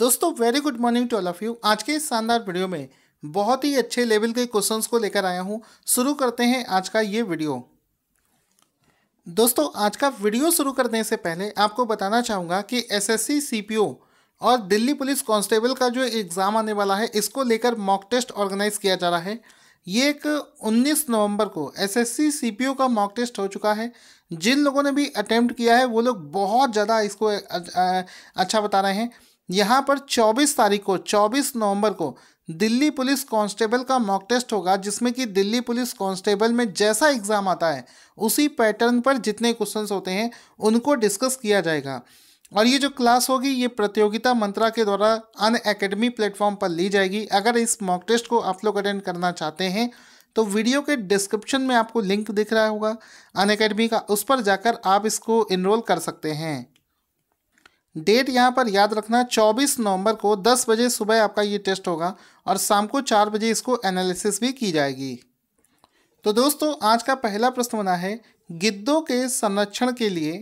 दोस्तों very good morning to all of you आज के इस शानदार वीडियो में बहुत ही अच्छे लेवल के क्वेश्चंस को लेकर आया हूं शुरू करते हैं आज का ये वीडियो दोस्तों आज का वीडियो शुरू करने से पहले आपको बताना चाहूँगा कि एसएससी सीपीओ और दिल्ली पुलिस कांस्टेबल का जो एग्ज़ाम आने वाला है इसको लेकर मॉक टेस्ट ऑर्गेनाइज किया जा रहा है ये एक उन्नीस नवम्बर को एस एस का मॉक टेस्ट हो चुका है जिन लोगों ने भी अटैम्प्ट किया है वो लोग बहुत ज़्यादा इसको अच्छा बता रहे हैं यहाँ पर 24 तारीख को 24 नवंबर को दिल्ली पुलिस कांस्टेबल का मॉक टेस्ट होगा जिसमें कि दिल्ली पुलिस कांस्टेबल में जैसा एग्ज़ाम आता है उसी पैटर्न पर जितने क्वेश्चंस होते हैं उनको डिस्कस किया जाएगा और ये जो क्लास होगी ये प्रतियोगिता मंत्रा के द्वारा अन एकेडमी प्लेटफॉर्म पर ली जाएगी अगर इस मॉक टेस्ट को आप लोग अटेंड करना चाहते हैं तो वीडियो के डिस्क्रिप्शन में आपको लिंक दिख रहा होगा अन का उस पर जाकर आप इसको इनरोल कर सकते हैं डेट यहाँ पर याद रखना 24 नवंबर को 10 बजे सुबह आपका ये टेस्ट होगा और शाम को 4 बजे इसको एनालिसिस भी की जाएगी तो दोस्तों आज का पहला प्रश्न बना है गिद्धों के संरक्षण के लिए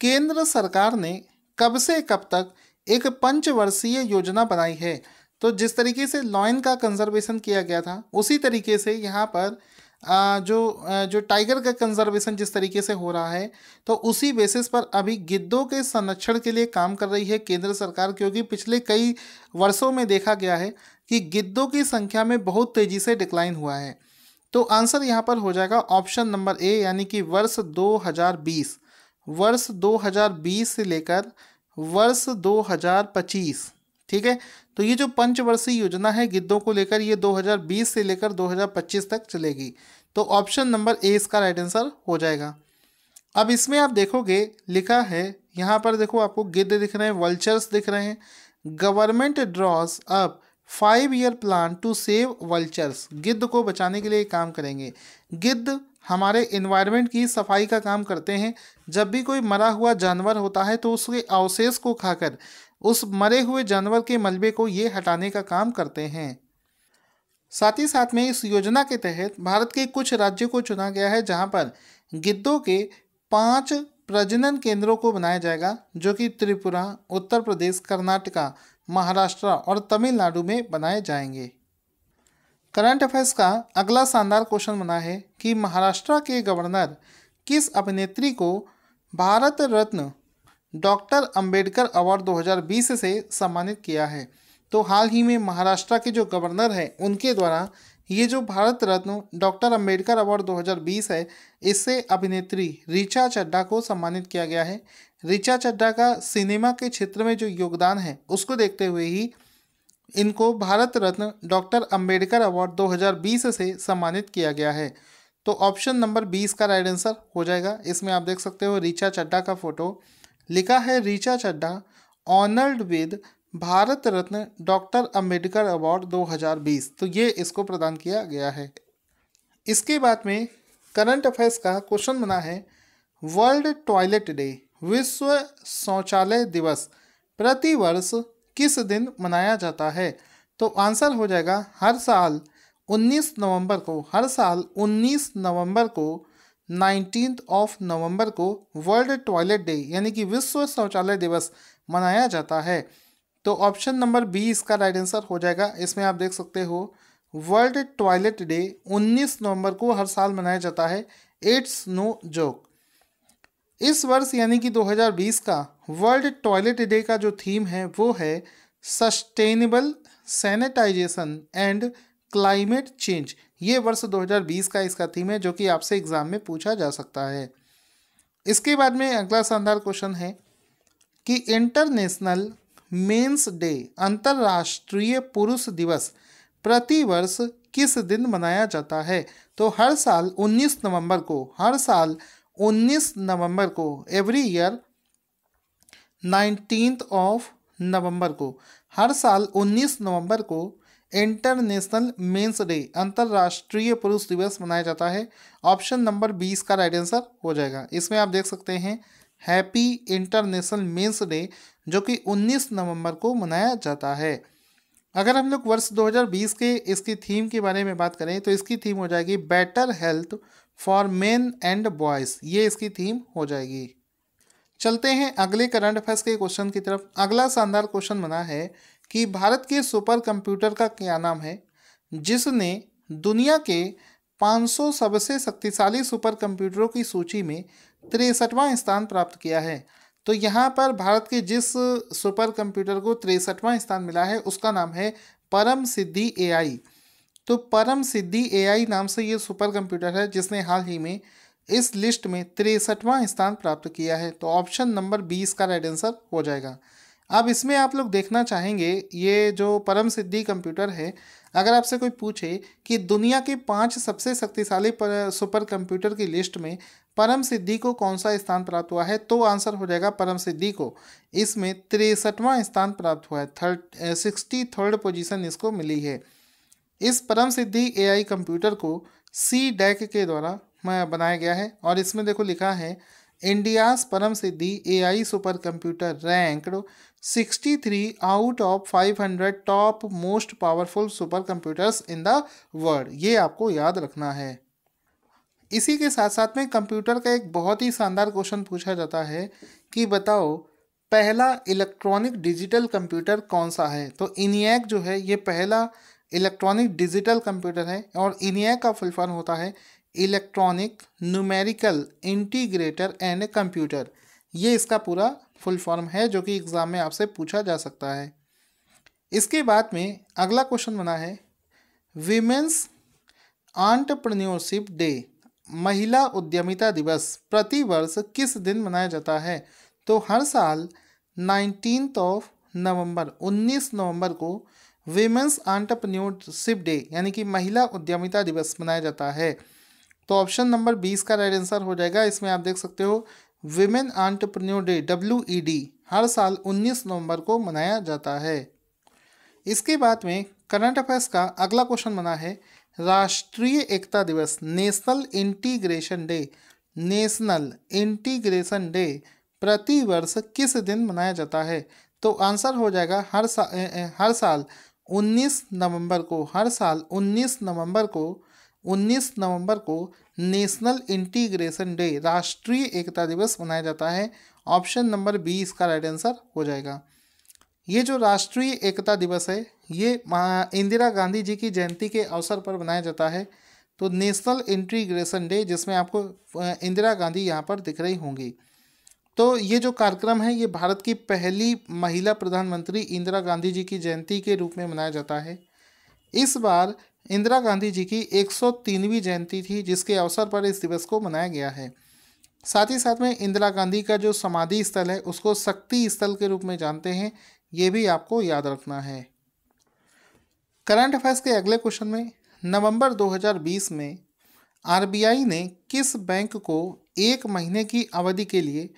केंद्र सरकार ने कब से कब तक एक पंचवर्षीय योजना बनाई है तो जिस तरीके से लॉयन का कंजर्वेशन किया गया था उसी तरीके से यहाँ पर जो जो टाइगर का कंजर्वेशन जिस तरीके से हो रहा है तो उसी बेसिस पर अभी गिद्धों के संरक्षण के लिए काम कर रही है केंद्र सरकार क्योंकि पिछले कई वर्षों में देखा गया है कि गिद्धों की संख्या में बहुत तेज़ी से डिक्लाइन हुआ है तो आंसर यहाँ पर हो जाएगा ऑप्शन नंबर ए यानी कि वर्ष 2020 वर्ष 2020 से लेकर वर्ष 2025 ठीक है तो ये जो पंचवर्षीय योजना है गिद्धों को लेकर ये 2020 से लेकर 2025 तक चलेगी तो ऑप्शन नंबर ए इसका राइट आंसर हो जाएगा अब इसमें आप देखोगे लिखा है यहाँ पर देखो आपको गिद्ध दिख रहे हैं वल्चर्स दिख रहे हैं government draws up five year plan to save vultures गिद्ध को बचाने के लिए काम करेंगे गिद्ध हमारे इन्वायरमेंट की सफाई का काम करते हैं जब भी कोई मरा हुआ जानवर होता है तो उसके अवशेष को खाकर उस मरे हुए जानवर के मलबे को ये हटाने का काम करते हैं साथ ही साथ में इस योजना के तहत भारत के कुछ राज्यों को चुना गया है जहाँ पर गिद्धों के पाँच प्रजनन केंद्रों को बनाया जाएगा जो कि त्रिपुरा उत्तर प्रदेश कर्नाटका महाराष्ट्र और तमिलनाडु में बनाए जाएंगे करंट अफेयर्स का अगला शानदार क्वेश्चन बना है कि महाराष्ट्र के गवर्नर किस अभिनेत्री को भारत रत्न डॉक्टर अंबेडकर अवार्ड 2020 से सम्मानित किया है तो हाल ही में महाराष्ट्र के जो गवर्नर हैं उनके द्वारा ये जो भारत रत्न डॉक्टर अंबेडकर अवार्ड 2020 है इससे अभिनेत्री रिचा चड्डा को सम्मानित किया गया है रिचा चड्डा का सिनेमा के क्षेत्र में जो योगदान है उसको देखते हुए ही इनको भारत रत्न डॉक्टर अंबेडकर अवार्ड 2020 से सम्मानित किया गया है तो ऑप्शन नंबर बीस का राइट आंसर हो जाएगा इसमें आप देख सकते हो रिचा चड्डा का फोटो लिखा है Richa Chadda honoured with Bharat Ratna doctor Ambedkar award 2020 तो ये इसको प्रदान किया गया है इसके बाद में करंट अफेयर्स का क्वेश्चन बना है वर्ल्ड टॉयलेट डे विश्व शौचालय दिवस प्रतिवर्ष किस दिन मनाया जाता है तो आंसर हो जाएगा हर साल 19 नवंबर को हर साल 19 नवंबर को नाइनटीन ऑफ नवंबर को वर्ल्ड टॉयलेट डे यानी कि विश्व शौचालय दिवस मनाया जाता है तो ऑप्शन नंबर बी इसका राइट आंसर हो जाएगा इसमें आप देख सकते हो वर्ल्ड टॉयलेट डे 19 नवंबर को हर साल मनाया जाता है एड्स नो जोक इस वर्ष यानी कि 2020 का वर्ल्ड टॉयलेट डे का जो थीम है वो है sustainable sanitation and climate change ये वर्ष 2020 का इसका थीम है जो कि आपसे एग्जाम में पूछा जा सकता है इसके बाद में अगला शानदार क्वेश्चन है कि इंटरनेशनल मेंस डे अंतर्राष्ट्रीय पुरुष दिवस प्रतिवर्ष किस दिन मनाया जाता है तो हर साल 19 नवंबर को हर साल 19 नवंबर को every year nineteen of November को हर साल 19 नवंबर को इंटरनेशनल मेंस डे अंतर्राष्ट्रीय पुरुष दिवस मनाया जाता है ऑप्शन नंबर बीस का राइट आंसर हो जाएगा इसमें आप देख सकते हैं हैप्पी इंटरनेशनल मेंस डे जो कि 19 नवंबर को मनाया जाता है अगर हम लोग वर्ष 2020 के इसकी थीम के बारे में बात करें तो इसकी थीम हो जाएगी better health for men and boys ये इसकी थीम हो जाएगी चलते हैं अगले करंट अफेयर्स के क्वेश्चन की तरफ अगला शानदार क्वेश्चन बना है कि भारत के सुपर कंप्यूटर का क्या नाम है जिसने दुनिया के 500 सबसे शक्तिशाली सुपर कंप्यूटरों की सूची में तिरसठवां स्थान प्राप्त किया है तो यहाँ पर भारत के जिस सुपर कंप्यूटर को तिरसठवां स्थान मिला है उसका नाम है परम सिद्धि एआई तो परम सिद्धि एआई नाम से ये सुपर कंप्यूटर है जिसने हाल ही में इस लिस्ट में तिरसठवां स्थान प्राप्त किया है तो ऑप्शन नंबर बीस का राइट आंसर हो जाएगा अब इसमें आप लोग देखना चाहेंगे ये जो परम सिद्धि कंप्यूटर है अगर आपसे कोई पूछे कि दुनिया के पांच सबसे शक्तिशाली पर, सुपर कंप्यूटर की लिस्ट में परम सिद्धि को कौन सा स्थान प्राप्त हुआ है तो आंसर हो जाएगा परम सिद्धि को इसमें तिरसठवां स्थान प्राप्त हुआ है थर्ड सिक्सटी थर्ड पोजिशन इसको मिली है इस परम सिद्धि ए कंप्यूटर को सी डैक e के द्वारा बनाया गया है और इसमें देखो लिखा है Param Siddhi A I super computer ranked sixty three out of five hundred top most powerful super computers in the world ये आपको याद रखना है इसी के साथ साथ में कंप्यूटर का एक बहुत ही शानदार क्वेश्चन पूछा जाता है कि बताओ पहला इलेक्ट्रॉनिक डिजिटल कंप्यूटर कौन सा है तो इनियक जो है ये पहला इलेक्ट्रॉनिक डिजिटल कंप्यूटर है और इनियक का फुल फॉर्म होता है electronic numerical integrator and computer ये इसका पूरा फुल फॉर्म है जो कि एग्ज़ाम में आपसे पूछा जा सकता है इसके बाद में अगला क्वेश्चन बना है वीमेंस आंट्रप्रन्योरशिप डे महिला उद्यमिता दिवस प्रति वर्ष किस दिन मनाया जाता है तो हर साल नाइनटीन ऑफ नवंबर 19 नवंबर को वीमेंस आंट्रप्रन्योरशिप डे यानी कि महिला उद्यमिता दिवस मनाया जाता है तो ऑप्शन नंबर बीस का राइट आंसर हो जाएगा इसमें आप देख सकते हो विमेन आंटरप्रन्योर डे डब्ल्यू हर साल 19 नवंबर को मनाया जाता है इसके बाद में करंट अफेयर्स का अगला क्वेश्चन बना है राष्ट्रीय एकता दिवस national integration day national integration day प्रति वर्ष किस दिन मनाया जाता है तो आंसर हो जाएगा हर साल हर साल 19 नवंबर को हर साल 19 नवंबर को 19 नवंबर को नेशनल इंटीग्रेशन डे राष्ट्रीय एकता दिवस मनाया जाता है ऑप्शन नंबर बी इसका राइट आंसर हो जाएगा ये जो राष्ट्रीय एकता दिवस है ये इंदिरा गांधी जी की जयंती के अवसर पर मनाया जाता है तो नेशनल इंटीग्रेशन डे जिसमें आपको इंदिरा गांधी यहाँ पर दिख रही होंगी तो ये जो कार्यक्रम है ये भारत की पहली महिला प्रधानमंत्री इंदिरा गांधी जी की जयंती के रूप में मनाया जाता है इस बार इंदिरा गांधी जी की 103वीं जयंती थी जिसके अवसर पर इस दिवस को मनाया गया है साथ ही साथ में इंदिरा गांधी का जो समाधि स्थल है उसको शक्ति स्थल के रूप में जानते हैं ये भी आपको याद रखना है करंट अफेयर्स के अगले क्वेश्चन में नवंबर 2020 में आरबीआई ने किस बैंक को एक महीने की अवधि के लिए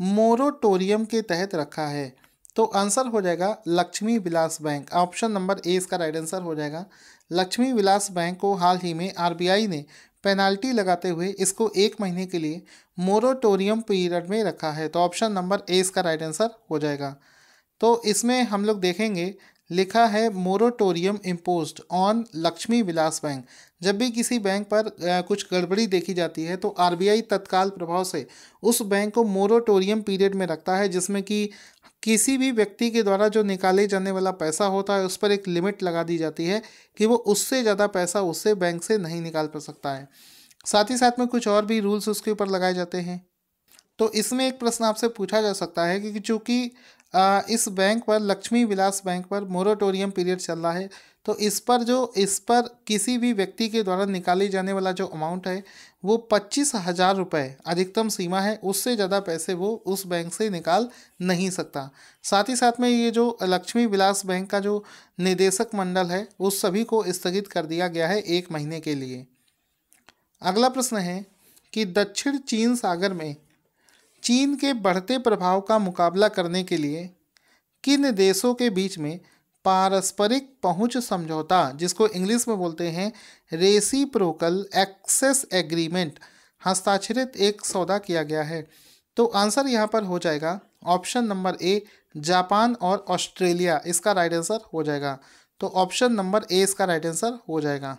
मोरोटोरियम के तहत रखा है तो आंसर हो जाएगा Lakshmi Vilas bank option number A इसका राइट आंसर हो जाएगा लक्ष्मी विलास बैंक को हाल ही में आरबीआई ने पेनाल्टी लगाते हुए इसको एक महीने के लिए मोरोटोरियम पीरियड में रखा है तो ऑप्शन नंबर ए इसका राइट आंसर हो जाएगा तो इसमें हम लोग देखेंगे लिखा है moratorium imposed on Lakshmi Vilas bank जब भी किसी बैंक पर कुछ गड़बड़ी देखी जाती है तो आरबीआई तत्काल प्रभाव से उस बैंक को मोरोटोरियम पीरियड में रखता है जिसमें कि किसी भी व्यक्ति के द्वारा जो निकाले जाने वाला पैसा होता है उस पर एक लिमिट लगा दी जाती है कि वो उससे ज़्यादा पैसा उससे बैंक से नहीं निकाल पा सकता है साथ ही साथ में कुछ और भी रूल्स उसके ऊपर लगाए जाते हैं तो इसमें एक प्रश्न आपसे पूछा जा सकता है कि चूँकि इस बैंक पर लक्ष्मी विलास बैंक पर मोराटोरियम पीरियड चल रहा है तो इस पर जो इस पर किसी भी व्यक्ति के द्वारा निकाले जाने वाला जो अमाउंट है वो पच्चीस हज़ार रुपये अधिकतम सीमा है उससे ज़्यादा पैसे वो उस बैंक से निकाल नहीं सकता साथ ही साथ में ये जो लक्ष्मी विलास बैंक का जो निदेशक मंडल है उस सभी को स्थगित कर दिया गया है एक महीने के लिए अगला प्रश्न है कि दक्षिण चीन सागर में चीन के बढ़ते प्रभाव का मुकाबला करने के लिए किन देशों के बीच में पारस्परिक पहुंच समझौता जिसको इंग्लिश में बोलते हैं रेसी प्रोकल एक्सेस एग्रीमेंट हस्ताक्षरित एक सौदा किया गया है तो आंसर यहाँ पर हो जाएगा ऑप्शन नंबर ए जापान और ऑस्ट्रेलिया इसका राइट आंसर हो जाएगा तो ऑप्शन नंबर ए इसका राइट आंसर हो जाएगा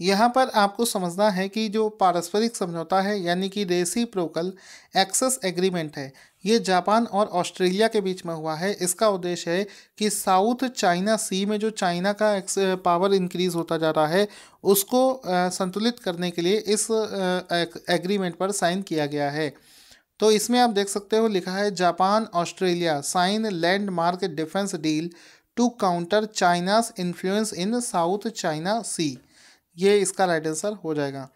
यहाँ पर आपको समझना है कि जो पारस्परिक समझौता है यानी कि रेसी प्रोकल एक्सेस एग्रीमेंट है ये जापान और ऑस्ट्रेलिया के बीच में हुआ है इसका उद्देश्य है कि साउथ चाइना सी में जो चाइना का पावर इंक्रीज होता जा रहा है उसको संतुलित करने के लिए इस एग्रीमेंट पर साइन किया गया है तो इसमें आप देख सकते हो लिखा है Japan Australia sign landmark defence deal to counter China's influence in South China Sea ये इसका राइट आंसर हो जाएगा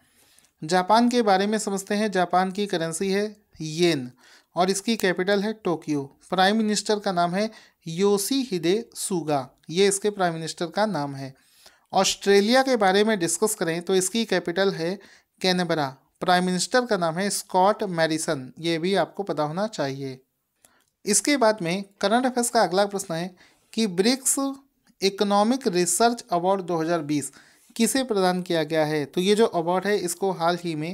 जापान के बारे में समझते हैं जापान की करेंसी है येन और इसकी कैपिटल है टोक्यो प्राइम मिनिस्टर का नाम है योसी हिदे सुगा ये इसके प्राइम मिनिस्टर का नाम है ऑस्ट्रेलिया के बारे में डिस्कस करें तो इसकी कैपिटल है कैनबरा प्राइम मिनिस्टर का नाम है स्कॉट मैरिसन ये भी आपको पता होना चाहिए इसके बाद में करंट अफेयर्स का अगला प्रश्न है कि ब्रिक्स इकोनॉमिक रिसर्च अवार्ड दो किसे प्रदान किया गया है तो ये जो अवार्ड है इसको हाल ही में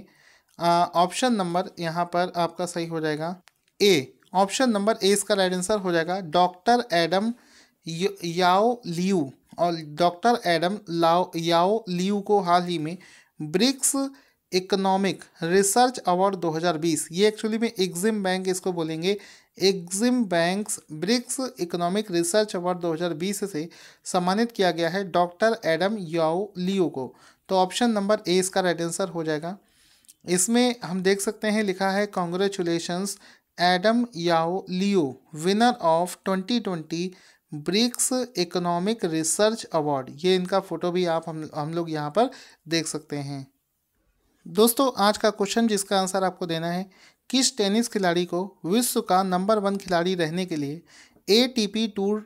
ऑप्शन नंबर यहाँ पर आपका सही हो जाएगा ए ऑप्शन नंबर ए इसका राइट आंसर हो जाएगा डॉक्टर एडम याओ लियू और doctor Adam Lao Yao Liu को हाल ही में ब्रिक्स इकोनॉमिक रिसर्च अवार्ड 2020 ये एक्चुअली में एग्जिम बैंक इसको बोलेंगे Exim bank's BRICS economic research award 2020 से सम्मानित किया गया है डॉक्टर एडम याओ लियो को तो ऑप्शन नंबर ए इसका राइट आंसर हो जाएगा इसमें हम देख सकते हैं लिखा है congratulations Adam Yao Liu winner of 2020 BRICS economic research award ये इनका फ़ोटो भी आप हम हम लोग यहाँ पर देख सकते हैं दोस्तों आज का क्वेश्चन जिसका आंसर आपको देना है किस टेनिस खिलाड़ी को विश्व का नंबर वन खिलाड़ी रहने के लिए A T P tour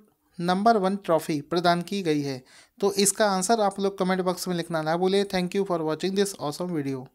number one trophy प्रदान की गई है तो इसका आंसर आप लोग कमेंट बॉक्स में लिखना ना भूलें thank you for watching this awesome video